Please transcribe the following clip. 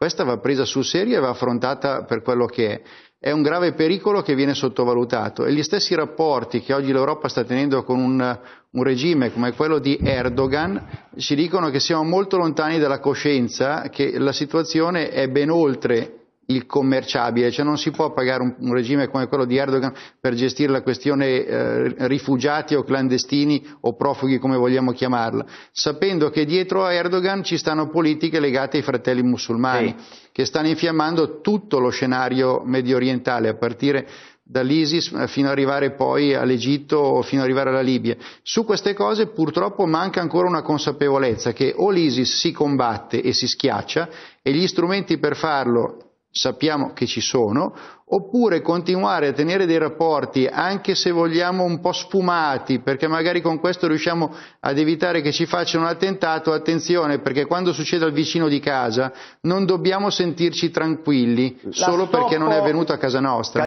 Questa va presa sul serio e va affrontata per quello che è. È un grave pericolo che viene sottovalutato e gli stessi rapporti che oggi l'Europa sta tenendo con un, un regime come quello di Erdogan ci dicono che siamo molto lontani dalla coscienza che la situazione è ben oltre il commerciabile, cioè non si può pagare un, un regime come quello di Erdogan per gestire la questione eh, rifugiati o clandestini o profughi come vogliamo chiamarla, sapendo che dietro a Erdogan ci stanno politiche legate ai fratelli musulmani sì. che stanno infiammando tutto lo scenario medio orientale a partire dall'ISIS eh, fino ad arrivare poi all'Egitto, fino ad arrivare alla Libia. Su queste cose purtroppo manca ancora una consapevolezza che o l'ISIS si combatte e si schiaccia e gli strumenti per farlo sappiamo che ci sono, oppure continuare a tenere dei rapporti anche se vogliamo un po' sfumati, perché magari con questo riusciamo ad evitare che ci facciano un attentato, attenzione perché quando succede al vicino di casa non dobbiamo sentirci tranquilli La solo stoppo... perché non è avvenuto a casa nostra.